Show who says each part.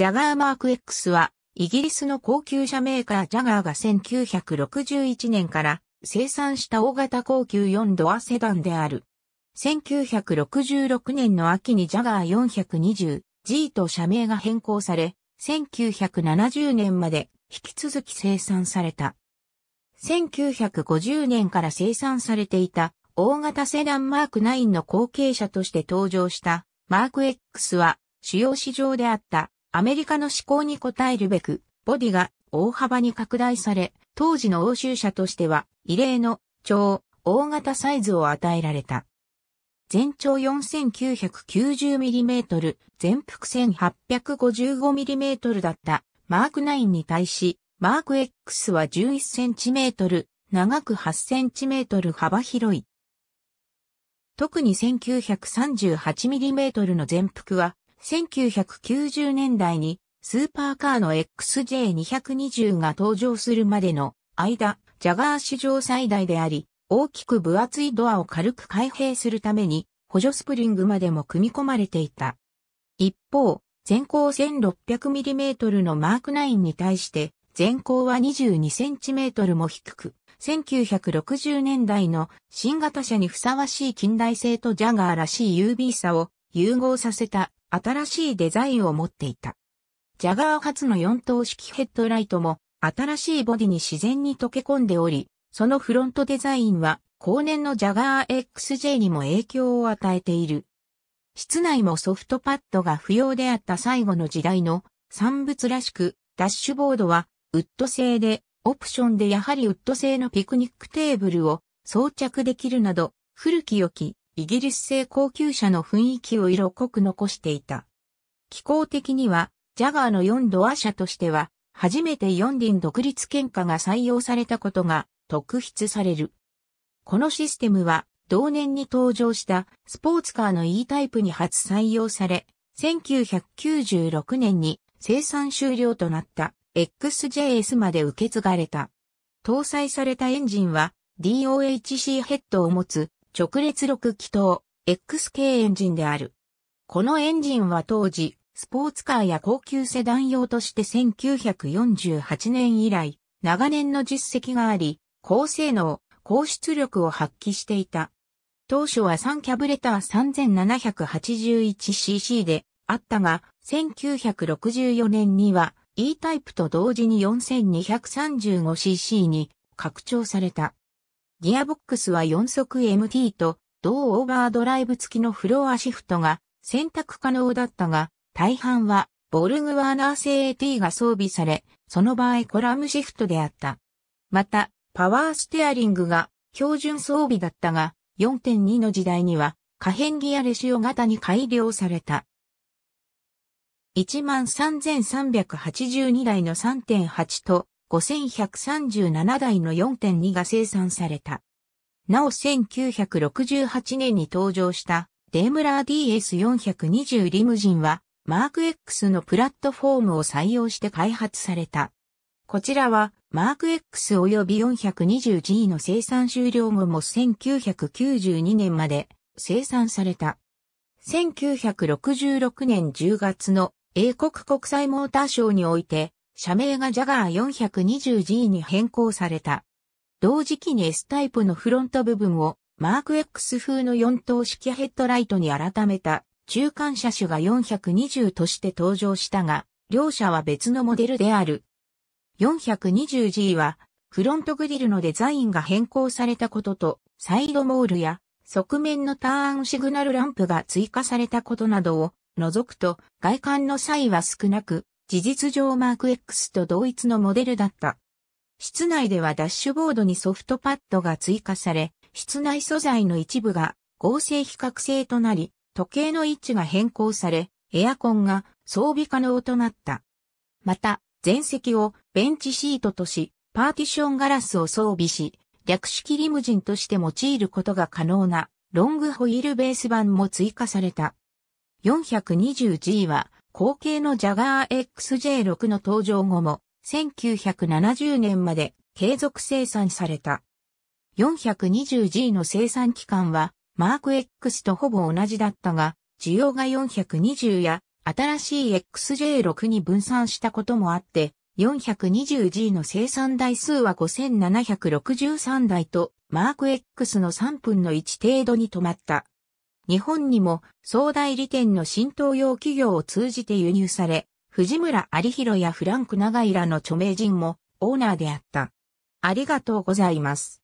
Speaker 1: ジャガーマーク X は、イギリスの高級車メーカージャガーが1961年から生産した大型高級4ドアセダンである。1966年の秋にジャガー 420G と社名が変更され、1970年まで引き続き生産された。1950年から生産されていた大型セダンマーク9の後継者として登場したマーク X は主要市場であったアメリカの思考に応えるべく、ボディが大幅に拡大され、当時の欧州車としては異例の超大型サイズを与えられた。全長 4990mm、全幅 1855mm だったマーク9に対し、マーク X は 11cm、長く 8cm 幅広い。特に 1938mm の全幅は1990年代にスーパーカーの XJ220 が登場するまでの間、ジャガー史上最大であり、大きく分厚いドアを軽く開閉するために補助スプリングまでも組み込まれていた。一方、全高 1600mm のマーク9に対して全高は 22cm も低く、1960年代の新型車にふさわしい近代性とジャガーらしい優美さを融合させた新しいデザインを持っていた。ジャガー初の4等式ヘッドライトも新しいボディに自然に溶け込んでおり、そのフロントデザインは後年のジャガー XJ にも影響を与えている。室内もソフトパッドが不要であった最後の時代の産物らしく、ダッシュボードはウッド製で、オプションでやはりウッド製のピクニックテーブルを装着できるなど、古き良きイギリス製高級車の雰囲気を色濃く残していた。気候的には、ジャガーの4ドア車としては、初めて4輪独立喧嘩が採用されたことが特筆される。このシステムは、同年に登場したスポーツカーの E タイプに初採用され、1996年に生産終了となった XJS まで受け継がれた。搭載されたエンジンは DOHC ヘッドを持つ直列6気筒、X 系エンジンである。このエンジンは当時、スポーツカーや高級セダン用として1948年以来、長年の実績があり、高性能、高出力を発揮していた。当初は3キャブレター 3781cc であったが、1964年には E タイプと同時に 4235cc に拡張された。ギアボックスは4速 MT と同オーバードライブ付きのフロアシフトが選択可能だったが、大半はボルグワーナー製 AT が装備され、その場合コラムシフトであった。また、パワーステアリングが標準装備だったが、4.2の時代には可変ギアレシオ型に改良された。13,382台の3.8と5137台の4.2が生産された。なお1968年に登場したデームラー DS420 リムジンはマーク X のプラットフォームを採用して開発された。こちらはマーク X 及び 420G の生産終了後も1992年まで生産された。1966年10月の英国国際モーターショーにおいて社名がジャガー 420G に変更された。同時期に S タイプのフロント部分をマーク X 風の4灯式ヘッドライトに改めた中間車種が420として登場したが、両車は別のモデルである。420G はフロントグリルのデザインが変更されたことと、サイドモールや側面のターンシグナルランプが追加されたことなどを除くと外観の際は少なく、事実上マーク X と同一のモデルだった。室内ではダッシュボードにソフトパッドが追加され、室内素材の一部が合成比較性となり、時計の位置が変更され、エアコンが装備可能となった。また、前席をベンチシートとし、パーティションガラスを装備し、略式リムジンとして用いることが可能なロングホイールベース版も追加された。420G は後継のジャガー XJ6 の登場後も、1970年まで継続生産された。420G の生産期間は、マーク X とほぼ同じだったが、需要が420や新しい XJ6 に分散したこともあって、420G の生産台数は5763台と、マーク X の3分の1程度に止まった。日本にも総代理店の新東洋企業を通じて輸入され、藤村有弘やフランク長井らの著名人もオーナーであった。ありがとうございます。